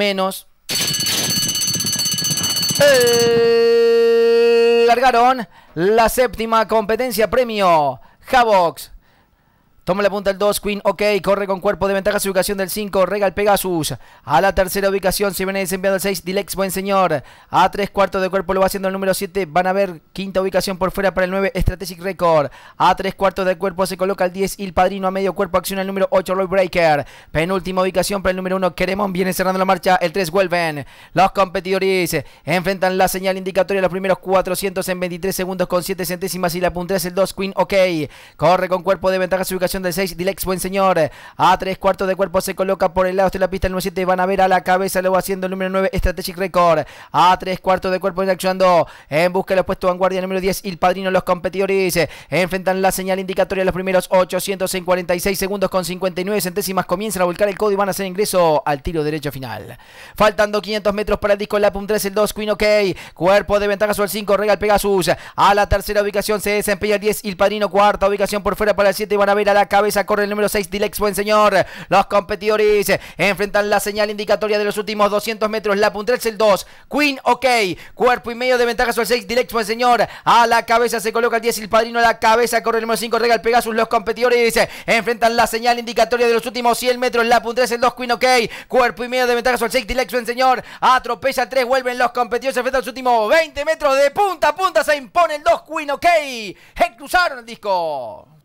menos. Eh, largaron la séptima competencia premio Javox. Toma la punta el 2, Queen, ok, corre con cuerpo de ventaja su ubicación del 5, Regal el Pegasus. A la tercera ubicación se viene desenviado el 6, Dilex, buen señor. A tres cuartos de cuerpo lo va haciendo el número 7, van a ver quinta ubicación por fuera para el 9, Strategic Record. A tres cuartos de cuerpo se coloca el 10, y el Padrino a medio cuerpo, acciona el número 8, Roy Breaker. Penúltima ubicación para el número 1, queremos viene cerrando la marcha, el 3, vuelven Los competidores enfrentan la señal indicatoria los primeros 400 en 23 segundos con 7 centésimas y la punta es el 2, Queen, ok. Corre con cuerpo de ventaja su ubicación de del 6, Dilex Buen Señor. A 3 cuartos de cuerpo se coloca por el lado de la pista el número 7. Van a ver a la cabeza, lo va haciendo el número 9, Strategic Record. A 3 cuartos de cuerpo en busca de puesto vanguardia número 10 y el padrino. Los competidores enfrentan la señal indicatoria los primeros 846 en 46 segundos con 59 centésimas. Comienzan a volcar el codo y van a hacer ingreso al tiro derecho final. Faltando 500 metros para el disco Lapum 3, el 2, Queen OK. Cuerpo de ventaja sobre el 5, Regal Pegasus. A la tercera ubicación se desempeña el 10 y el padrino. Cuarta ubicación por fuera para el 7. Van a ver a la la cabeza corre el número 6, Dilex Buen Señor. Los competidores enfrentan la señal indicatoria de los últimos 200 metros. La puntera es el 2, Queen OK. Cuerpo y medio de ventaja sobre el 6, Dilex Buen Señor. A la cabeza se coloca el 10, el padrino a la cabeza corre el número 5, Regal Pegasus. Los competidores enfrentan la señal indicatoria de los últimos 100 metros. La puntera es el 2, Queen OK. Cuerpo y medio de ventaja sobre el 6, Dilex Buen Señor. Atropella el 3, vuelven los competidores. Se enfrentan los últimos 20 metros de punta a punta. Se impone el 2, Queen OK. Cruzaron el disco.